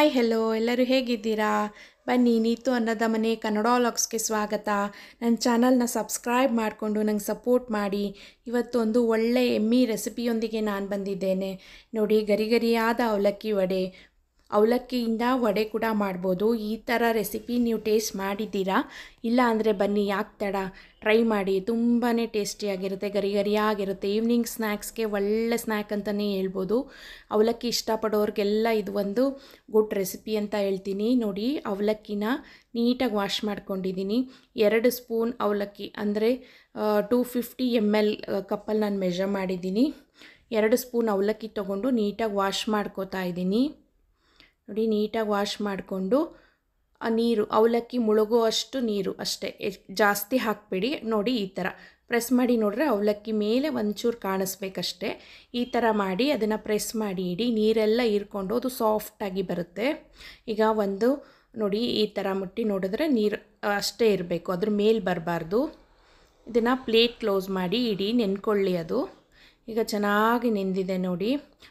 hi hello ಎಲ್ಲರೂ ಹೇಗಿದ್ದೀರಾ ಬನ್ನಿ ನೀತು ಅನ್ನದ ಮನೆ ಕನ್ನಡ ಲಾಗ್ಸ್ಗೆ ಸ್ವಾಗತ ನನ್ನ ಚಾನಲ್ನ ಸಬ್ಸ್ಕ್ರೈಬ್ ಮಾಡಿಕೊಂಡು ನಂಗೆ ಸಪೋರ್ಟ್ ಮಾಡಿ ಇವತ್ತೊಂದು ಒಳ್ಳೆ ಎಮ್ಮಿ ರೆಸಿಪಿಯೊಂದಿಗೆ ನಾನು ಬಂದಿದ್ದೇನೆ ನೋಡಿ ಗರಿಗರಿಯಾದ ಅವಲಕ್ಕಿ ವಡೆ ಅವಲಕ್ಕಿಯಿಂದ ವಡೆ ಕೂಡ ಮಾಡ್ಬೋದು ಈ ಥರ ರೆಸಿಪಿ ನೀವು ಟೇಸ್ಟ್ ಮಾಡಿದ್ದೀರಾ ಇಲ್ಲ ಅಂದರೆ ಬನ್ನಿ ಯಾಕೆ ತಡ ಟ್ರೈ ಮಾಡಿ ತುಂಬಾ ಟೇಸ್ಟಿಯಾಗಿರುತ್ತೆ ಗರಿ ಗರಿಯಾಗಿರುತ್ತೆ ಈವ್ನಿಂಗ್ ಸ್ನ್ಯಾಕ್ಸ್ಗೆ ಒಳ್ಳೆ ಸ್ನ್ಯಾಕ್ ಅಂತಲೇ ಹೇಳ್ಬೋದು ಅವಲಕ್ಕಿ ಇಷ್ಟಪಡೋರಿಗೆಲ್ಲ ಇದು ಒಂದು ಗುಡ್ ರೆಸಿಪಿ ಅಂತ ಹೇಳ್ತೀನಿ ನೋಡಿ ಅವಲಕ್ಕಿನ ನೀಟಾಗಿ ವಾಶ್ ಮಾಡ್ಕೊಂಡಿದ್ದೀನಿ ಎರಡು ಸ್ಪೂನ್ ಅವಲಕ್ಕಿ ಅಂದರೆ ಟೂ ಫಿಫ್ಟಿ ಎಮ್ ಎಲ್ ಕಪ್ಪಲ್ಲಿ ನಾನು ಮೆಷರ್ ಮಾಡಿದ್ದೀನಿ ಎರಡು ಸ್ಪೂನ್ ಅವಲಕ್ಕಿ ತೊಗೊಂಡು ನೀಟಾಗಿ ವಾಶ್ ಮಾಡ್ಕೋತಾ ಇದ್ದೀನಿ ನೋಡಿ ನೀಟಾಗಿ ವಾಶ್ ಮಾಡಿಕೊಂಡು ಆ ನೀರು ಅವಲಕ್ಕಿ ಮುಳುಗುವಷ್ಟು ನೀರು ಅಷ್ಟೇ ಜಾಸ್ತಿ ಹಾಕಬೇಡಿ ನೋಡಿ ಈ ಥರ ಪ್ರೆಸ್ ಮಾಡಿ ನೋಡಿದ್ರೆ ಅವಲಕ್ಕಿ ಮೇಲೆ ಒಂಚೂರು ಕಾಣಿಸ್ಬೇಕಷ್ಟೇ ಈ ಥರ ಮಾಡಿ ಅದನ್ನು ಪ್ರೆಸ್ ಮಾಡಿ ಇಡಿ ನೀರೆಲ್ಲ ಹೀರ್ಕೊಂಡು ಅದು ಸಾಫ್ಟಾಗಿ ಬರುತ್ತೆ ಈಗ ಒಂದು ನೋಡಿ ಈ ಥರ ಮುಟ್ಟಿ ನೋಡಿದ್ರೆ ನೀರು ಅಷ್ಟೇ ಇರಬೇಕು ಅದ್ರ ಮೇಲೆ ಬರಬಾರ್ದು ಇದನ್ನು ಪ್ಲೇಟ್ ಕ್ಲೋಸ್ ಮಾಡಿ ಇಡಿ ನೆನ್ಕೊಳ್ಳಿ ಅದು ಈಗ ಚೆನ್ನಾಗಿ ನೆಂದಿದೆ ನೋಡಿ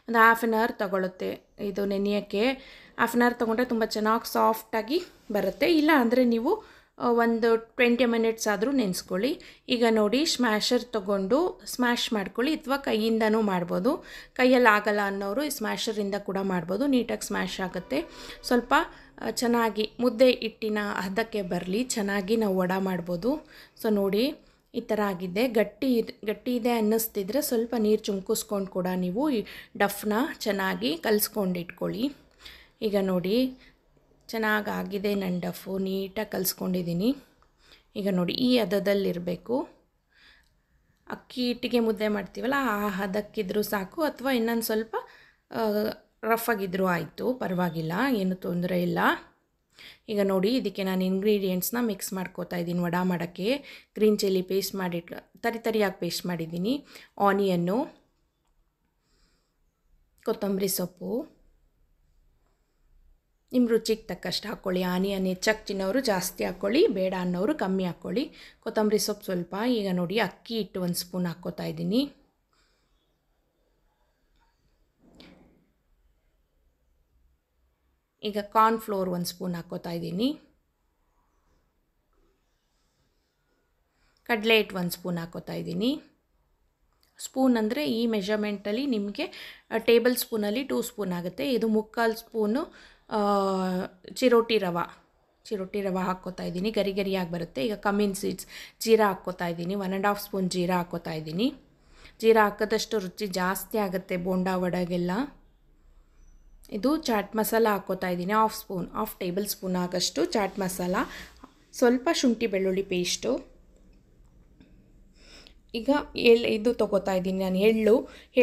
ಒಂದು ಹಾಫ್ ಆನ್ ಅವರ್ ತಗೊಳುತ್ತೆ ಇದು ನೆನೆಯೋಕ್ಕೆ ಹಾಫ್ ಆನ್ ಅವರ್ ತೊಗೊಂಡ್ರೆ ತುಂಬ ಚೆನ್ನಾಗಿ ಸಾಫ್ಟಾಗಿ ಬರುತ್ತೆ ಇಲ್ಲ ಅಂದರೆ ನೀವು ಒಂದು ಟ್ವೆಂಟಿ ಮಿನಿಟ್ಸ್ ಆದರೂ ನೆನೆಸ್ಕೊಳ್ಳಿ ಈಗ ನೋಡಿ ಸ್ಮ್ಯಾಶರ್ ತೊಗೊಂಡು ಸ್ಮ್ಯಾಶ್ ಮಾಡ್ಕೊಳ್ಳಿ ಅಥವಾ ಕೈಯಿಂದನೂ ಮಾಡ್ಬೋದು ಕೈಯಲ್ಲಿ ಆಗಲ್ಲ ಅನ್ನೋರು ಸ್ಮ್ಯಾಶರಿಂದ ಕೂಡ ಮಾಡ್ಬೋದು ನೀಟಾಗಿ ಸ್ಮ್ಯಾಶ್ ಆಗುತ್ತೆ ಸ್ವಲ್ಪ ಚೆನ್ನಾಗಿ ಮುದ್ದೆ ಹಿಟ್ಟಿನ ಹದಕ್ಕೆ ಬರಲಿ ಚೆನ್ನಾಗಿ ನಾವು ವಡಾ ಮಾಡ್ಬೋದು ಸೊ ನೋಡಿ ಈ ಥರ ಆಗಿದೆ ಗಟ್ಟಿ ಗಟ್ಟಿ ಇದೆ ಅನ್ನಿಸ್ತಿದ್ರೆ ಸ್ವಲ್ಪ ನೀರು ಚುಮ್ಕಿಸ್ಕೊಂಡು ಕೂಡ ನೀವು ಡಫ್ನ ಚೆನ್ನಾಗಿ ಕಲಿಸ್ಕೊಂಡು ಇಟ್ಕೊಳ್ಳಿ ಈಗ ನೋಡಿ ಚೆನ್ನಾಗಿ ಆಗಿದೆ ನನ್ನ ಡಫು ನೀಟಾಗಿ ಕಲಿಸ್ಕೊಂಡಿದ್ದೀನಿ ಈಗ ನೋಡಿ ಈ ಹದದಲ್ಲಿರಬೇಕು ಅಕ್ಕಿ ಇಟ್ಟಿಗೆ ಮುದ್ದೆ ಮಾಡ್ತೀವಲ್ಲ ಆ ಹದಕ್ಕಿದ್ರೂ ಸಾಕು ಅಥವಾ ಇನ್ನೊಂದು ಸ್ವಲ್ಪ ರಫ್ ಆಗಿದ್ದರೂ ಆಯಿತು ಪರವಾಗಿಲ್ಲ ಏನು ತೊಂದರೆ ಇಲ್ಲ ಈಗ ನೋಡಿ ಇದಕ್ಕೆ ನಾನು ಇಂಗ್ರೀಡಿಯೆಂಟ್ಸ್ನ ಮಿಕ್ಸ್ ಮಾಡ್ಕೋತಾ ಇದ್ದೀನಿ ವಡಾ ಮಾಡೋಕ್ಕೆ ಗ್ರೀನ್ ಚಿಲ್ಲಿ ಪೇಸ್ಟ್ ಮಾಡಿಟ್ ತರಿ ತರಿಯಾಗಿ ಪೇಸ್ಟ್ ಮಾಡಿದ್ದೀನಿ ಆನಿಯನ್ನು ಕೊತ್ತಂಬರಿ ಸೊಪ್ಪು ನಿಮ್ಮ ರುಚಿಗೆ ತಕ್ಕಷ್ಟು ಹಾಕ್ಕೊಳ್ಳಿ ಆನಿಯನ್ ಚಕ್ ಜಾಸ್ತಿ ಹಾಕ್ಕೊಳ್ಳಿ ಬೇಡ ಅನ್ನೋರು ಕಮ್ಮಿ ಹಾಕ್ಕೊಳ್ಳಿ ಕೊತ್ತಂಬರಿ ಸೊಪ್ಪು ಸ್ವಲ್ಪ ಈಗ ನೋಡಿ ಅಕ್ಕಿ ಹಿಟ್ಟು ಒಂದು ಸ್ಪೂನ್ ಹಾಕ್ಕೋತಾ ಇದ್ದೀನಿ ಈಗ ಕಾರ್ನ್ ಫ್ಲೋರ್ ಒಂದು ಸ್ಪೂನ್ ಹಾಕ್ಕೋತಾ ಇದ್ದೀನಿ ಕಡಲೆ ಹಿಟ್ಟು ಒಂದು ಸ್ಪೂನ್ ಹಾಕ್ಕೋತಾ ಇದ್ದೀನಿ ಸ್ಪೂನ್ ಅಂದರೆ ಈ ಮೆಷರ್ಮೆಂಟಲ್ಲಿ ನಿಮಗೆ ಟೇಬಲ್ ಸ್ಪೂನಲ್ಲಿ ಟೂ ಸ್ಪೂನ್ ಆಗುತ್ತೆ ಇದು ಮುಕ್ಕಾಲು ಸ್ಪೂನು ಚಿರೋಟಿ ರವೆ ಚಿರೋಟಿ ರವೆ ಹಾಕ್ಕೋತಾ ಇದ್ದೀನಿ ಗರಿ ಗರಿಯಾಗಿ ಬರುತ್ತೆ ಈಗ ಕಮ್ಮಿನ್ ಸೀಡ್ಸ್ ಜೀರಾ ಹಾಕ್ಕೋತಾ ಇದ್ದೀನಿ ಒನ್ ಆ್ಯಂಡ್ ಹಾಫ್ ಸ್ಪೂನ್ ಜೀರಾ ಹಾಕ್ಕೋತಾ ಇದ್ದೀನಿ ಜೀರಾ ಹಾಕೋದಷ್ಟು ರುಚಿ ಜಾಸ್ತಿ ಆಗುತ್ತೆ ಬೋಂಡಾ ವಡಗೆಲ್ಲ ಇದು ಚಾಟ್ ಮಸಾಲ ಹಾಕ್ಕೋತಾ ಇದ್ದೀನಿ half spoon half tablespoon ಆಗಷ್ಟು ಚಾಟ್ ಮಸಾಲ ಸ್ವಲ್ಪ ಶುಂಠಿ ಬೆಳ್ಳುಳ್ಳಿ ಪೇಸ್ಟು ಈಗ ಎಳ್ಳು ಇದು ತೊಗೋತಾ ಇದ್ದೀನಿ ನಾನು ಎಳ್ಳು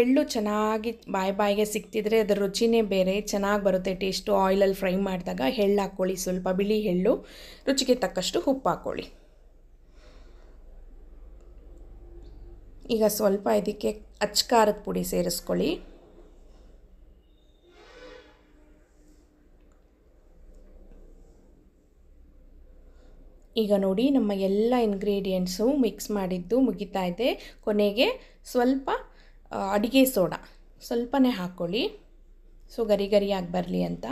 ಎಳ್ಳು ಚೆನ್ನಾಗಿ ಬಾಯಿ ಬಾಯಿಗೆ ಸಿಕ್ತಿದ್ರೆ ಅದರ ರುಚಿನೇ ಬೇರೆ ಚೆನ್ನಾಗಿ ಬರುತ್ತೆ ಟೇಸ್ಟು ಆಯಿಲಲ್ಲಿ ಫ್ರೈ ಮಾಡಿದಾಗ ಎಳ್ಳು ಹಾಕ್ಕೊಳ್ಳಿ ಸ್ವಲ್ಪ ಬಿಳಿ ಎಳ್ಳು ರುಚಿಗೆ ತಕ್ಕಷ್ಟು ಉಪ್ಪು ಹಾಕ್ಕೊಳ್ಳಿ ಈಗ ಸ್ವಲ್ಪ ಇದಕ್ಕೆ ಅಚ್ಚಕಾರದ ಪುಡಿ ಸೇರಿಸ್ಕೊಳ್ಳಿ ಈಗ ನೋಡಿ ನಮ್ಮ ಎಲ್ಲ ಇಂಗ್ರೀಡಿಯೆಂಟ್ಸು ಮಿಕ್ಸ್ ಮಾಡಿದ್ದು ಮುಗಿತಾ ಇದೆ ಕೊನೆಗೆ ಸ್ವಲ್ಪ ಅಡುಗೆ ಸೋಡಾ ಸ್ವಲ್ಪನೇ ಹಾಕ್ಕೊಳ್ಳಿ ಸೊ ಗರಿ ಗರಿಯಾಗಿ ಬರಲಿ ಅಂತ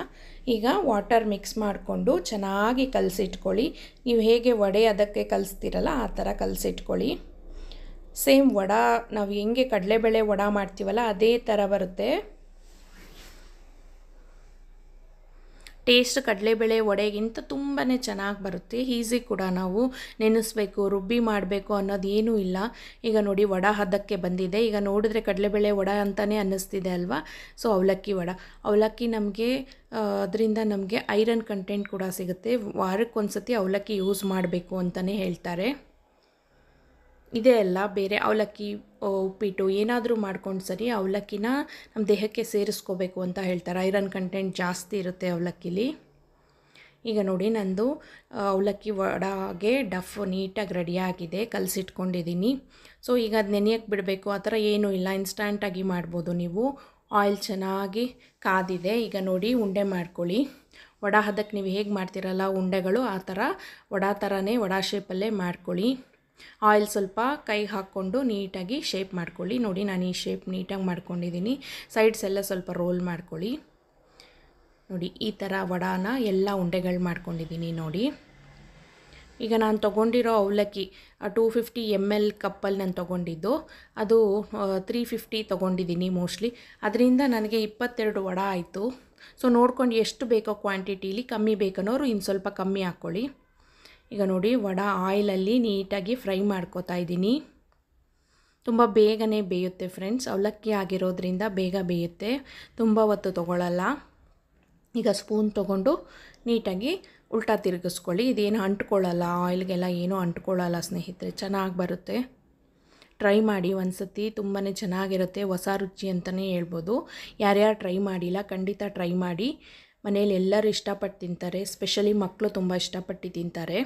ಈಗ ವಾಟರ್ ಮಿಕ್ಸ್ ಮಾಡಿಕೊಂಡು ಚೆನ್ನಾಗಿ ಕಲಸಿಟ್ಕೊಳ್ಳಿ ನೀವು ಹೇಗೆ ವಡೆ ಅದಕ್ಕೆ ಕಲಿಸ್ತೀರಲ್ಲ ಆ ಥರ ಕಲಸಿಟ್ಕೊಳ್ಳಿ ಸೇಮ್ ವಡಾ ನಾವು ಹೆಂಗೆ ಕಡಲೆಬೇಳೆ ವಡ ಮಾಡ್ತೀವಲ್ಲ ಅದೇ ಥರ ಬರುತ್ತೆ ಟೇಸ್ಟ್ ಕಡಲೆಬೇಳೆ ವಡೆಗಿಂತ ತುಂಬಾ ಚೆನ್ನಾಗಿ ಬರುತ್ತೆ ಈಸಿ ಕೂಡ ನಾವು ನೆನೆಸ್ಬೇಕು ರುಬ್ಬಿ ಮಾಡಬೇಕು ಅನ್ನೋದೇನೂ ಇಲ್ಲ ಈಗ ನೋಡಿ ವಡ ಹದಕ್ಕೆ ಬಂದಿದೆ ಈಗ ನೋಡಿದ್ರೆ ಕಡಲೆಬೇಳೆ ವಡ ಅಂತಲೇ ಅನ್ನಿಸ್ತಿದೆ ಅಲ್ವಾ ಸೊ ಅವಲಕ್ಕಿ ವಡ ಅವಲಕ್ಕಿ ನಮಗೆ ಅದರಿಂದ ನಮಗೆ ಐರನ್ ಕಂಟೆಂಟ್ ಕೂಡ ಸಿಗುತ್ತೆ ಸತಿ ಅವಲಕ್ಕಿ ಯೂಸ್ ಮಾಡಬೇಕು ಅಂತಲೇ ಹೇಳ್ತಾರೆ ಇದೇ ಅಲ್ಲ ಬೇರೆ ಅವಲಕ್ಕಿ ಉಪ್ಪಿಟ್ಟು ಏನಾದರೂ ಮಾಡ್ಕೊಂಡು ಸರಿ ಅವಲಕ್ಕಿನ ನಮ್ಮ ದೇಹಕ್ಕೆ ಸೇರಿಸ್ಕೋಬೇಕು ಅಂತ ಹೇಳ್ತಾರೆ ಐರನ್ ಕಂಟೆಂಟ್ ಜಾಸ್ತಿ ಇರುತ್ತೆ ಅವಲಕ್ಕಿಲಿ ಈಗ ನೋಡಿ ನಂದು ಅವಲಕ್ಕಿ ವಡಾಗೆ ಡಫ್ ನೀಟಾಗಿ ರೆಡಿಯಾಗಿದೆ ಕಲಸಿಟ್ಕೊಂಡಿದ್ದೀನಿ ಸೊ ಈಗ ಅದು ನೆನೆಯಕ್ಕೆ ಬಿಡಬೇಕು ಆ ಥರ ಏನೂ ಇಲ್ಲ ಇನ್ಸ್ಟಂಟಾಗಿ ಮಾಡ್ಬೋದು ನೀವು ಆಯಿಲ್ ಚೆನ್ನಾಗಿ ಕಾದಿದೆ ಈಗ ನೋಡಿ ಉಂಡೆ ಮಾಡ್ಕೊಳ್ಳಿ ವಡಾ ಹದಕ್ಕೆ ನೀವು ಹೇಗೆ ಮಾಡ್ತೀರಲ್ಲ ಉಂಡೆಗಳು ಆ ಥರ ವಡಾ ಥರನೇ ವಡಾ ಶೇಪಲ್ಲೇ ಮಾಡ್ಕೊಳ್ಳಿ ಆಯಿಲ್ ಸ್ವಲ್ಪ ಕೈಗೆ ಹಾಕ್ಕೊಂಡು ನೀಟಾಗಿ ಶೇಪ್ ಮಾಡ್ಕೊಳ್ಳಿ ನೋಡಿ ನಾನು ಈ ಶೇಪ್ ನೀಟಾಗಿ ಮಾಡ್ಕೊಂಡಿದ್ದೀನಿ ಸೈಡ್ಸ್ ಎಲ್ಲ ಸ್ವಲ್ಪ ರೋಲ್ ಮಾಡ್ಕೊಳ್ಳಿ ನೋಡಿ ಈ ಥರ ವಡಾನ ಎಲ್ಲ ಉಂಡೆಗಳು ಮಾಡ್ಕೊಂಡಿದ್ದೀನಿ ನೋಡಿ ಈಗ ನಾನು ತೊಗೊಂಡಿರೋ ಅವಲಕ್ಕಿ ಟೂ ಫಿಫ್ಟಿ ಎಮ್ ಎಲ್ ಕಪ್ಪಲ್ಲಿ ನಾನು ತೊಗೊಂಡಿದ್ದು ಅದು ತ್ರೀ ಫಿಫ್ಟಿ ತೊಗೊಂಡಿದ್ದೀನಿ ಮೋಸ್ಟ್ಲಿ ಅದರಿಂದ ನನಗೆ ಇಪ್ಪತ್ತೆರಡು ವಡ ಆಯಿತು ಸೊ ನೋಡ್ಕೊಂಡು ಎಷ್ಟು ಬೇಕೋ ಕ್ವಾಂಟಿಟೀಲಿ ಕಮ್ಮಿ ಬೇಕನ್ನೋರು ಇನ್ನು ಸ್ವಲ್ಪ ಕಮ್ಮಿ ಹಾಕ್ಕೊಳ್ಳಿ ಈಗ ನೋಡಿ ವಡ ಆಯಿಲಲ್ಲಿ ನೀಟಾಗಿ ಫ್ರೈ ಮಾಡ್ಕೋತಾ ಇದ್ದೀನಿ ತುಂಬ ಬೇಗನೆ ಬೇಯುತ್ತೆ ಫ್ರೆಂಡ್ಸ್ ಅವಲಕ್ಕಿ ಆಗಿರೋದ್ರಿಂದ ಬೇಗ ಬೇಯುತ್ತೆ ತುಂಬ ಹೊತ್ತು ತೊಗೊಳ್ಳಲ್ಲ ಈಗ ಸ್ಪೂನ್ ತೊಗೊಂಡು ನೀಟಾಗಿ ಉಲ್ಟಾ ತಿರುಗಿಸ್ಕೊಳ್ಳಿ ಇದೇನು ಅಂಟ್ಕೊಳ್ಳಲ್ಲ ಆಯಿಲ್ಗೆಲ್ಲ ಏನೂ ಅಂಟ್ಕೊಳ್ಳಲ್ಲ ಸ್ನೇಹಿತರೆ ಚೆನ್ನಾಗಿ ಬರುತ್ತೆ ಟ್ರೈ ಮಾಡಿ ಒಂದು ಸತಿ ತುಂಬಾ ಚೆನ್ನಾಗಿರುತ್ತೆ ಹೊಸ ರುಚಿ ಅಂತಲೇ ಹೇಳ್ಬೋದು ಯಾರ್ಯಾರು ಟ್ರೈ ಮಾಡಿಲ್ಲ ಖಂಡಿತ ಟ್ರೈ ಮಾಡಿ ಮನೇಲಿ ಎಲ್ಲರೂ ಇಷ್ಟಪಟ್ಟು ತಿಂತಾರೆ ಸ್ಪೆಷಲಿ ಮಕ್ಕಳು ತುಂಬ ಇಷ್ಟಪಟ್ಟು ತಿಂತಾರೆ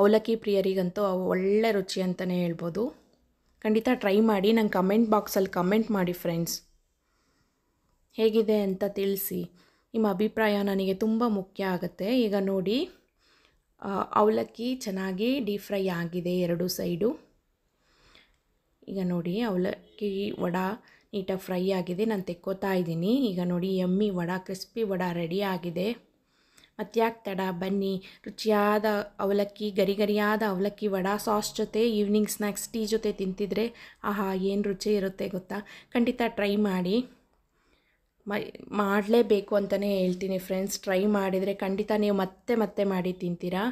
ಅವಲಕ್ಕಿ ಪ್ರಿಯರಿಗಂತೂ ಒಳ್ಳೆ ರುಚಿ ಅಂತಲೇ ಹೇಳ್ಬೋದು ಖಂಡಿತ ಟ್ರೈ ಮಾಡಿ ನಂಗೆ ಕಮೆಂಟ್ ಬಾಕ್ಸಲ್ಲಿ ಕಮೆಂಟ್ ಮಾಡಿ ಫ್ರೆಂಡ್ಸ್ ಹೇಗಿದೆ ಅಂತ ತಿಳಿಸಿ ನಿಮ್ಮ ಅಭಿಪ್ರಾಯ ನನಗೆ ತುಂಬ ಮುಖ್ಯ ಆಗುತ್ತೆ ಈಗ ನೋಡಿ ಅವಲಕ್ಕಿ ಚೆನ್ನಾಗಿ ಡೀಪ್ ಫ್ರೈ ಆಗಿದೆ ಎರಡು ಸೈಡು ಈಗ ನೋಡಿ ಅವಲಕ್ಕಿ ವಡ ನೀಟಾಗಿ ಫ್ರೈ ಆಗಿದೆ ನಾನು ತೆಕ್ಕೋತಾ ಇದ್ದೀನಿ ಈಗ ನೋಡಿ ಎಮ್ಮಿ ವಡ ಕ್ರಿಸ್ಪಿ ವಡ ರೆಡಿ ಆಗಿದೆ ಮತ್ತು ಯಾಕೆ ತಡ ಬನ್ನಿ ರುಚಿಯಾದ ಅವಲಕ್ಕಿ ಗರಿ ಗರಿಯಾದ ಅವಲಕ್ಕಿ ವಡಾ ಸಾಸ್ ಜೊತೆ ಈವ್ನಿಂಗ್ ಸ್ನ್ಯಾಕ್ಸ್ ಟೀ ಜೊತೆ ತಿಂತಿದ್ರೆ ಆಹಾ ಏನು ರುಚಿ ಇರುತ್ತೆ ಗೊತ್ತಾ ಖಂಡಿತ ಟ್ರೈ ಮಾಡಿ ಮಾಡಲೇಬೇಕು ಅಂತಲೇ ಹೇಳ್ತೀನಿ ಫ್ರೆಂಡ್ಸ್ ಟ್ರೈ ಮಾಡಿದರೆ ಖಂಡಿತ ನೀವು ಮತ್ತೆ ಮತ್ತೆ ಮಾಡಿ ತಿಂತೀರಾ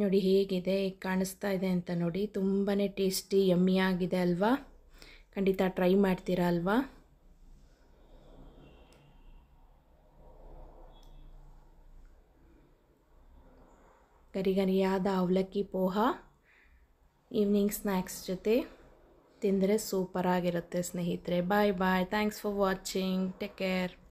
ನೋಡಿ ಹೇಗಿದೆ ಕಾಣಿಸ್ತಾ ಇದೆ ಅಂತ ನೋಡಿ ತುಂಬಾ ಟೇಸ್ಟಿ ಯಮ್ಮಿಯಾಗಿದೆ ಅಲ್ವಾ ಖಂಡಿತ ಟ್ರೈ ಮಾಡ್ತೀರಾ ಅಲ್ವಾ ಕರಿಗರಿಯಾದ ಅವಲಕ್ಕಿ ಪೋಹ ಈವ್ನಿಂಗ್ ಸ್ನ್ಯಾಕ್ಸ್ ಜೊತೆ ತಿಂದರೆ ಸೂಪರಾಗಿರುತ್ತೆ ಸ್ನೇಹಿತರೆ bye bye thanks for watching take care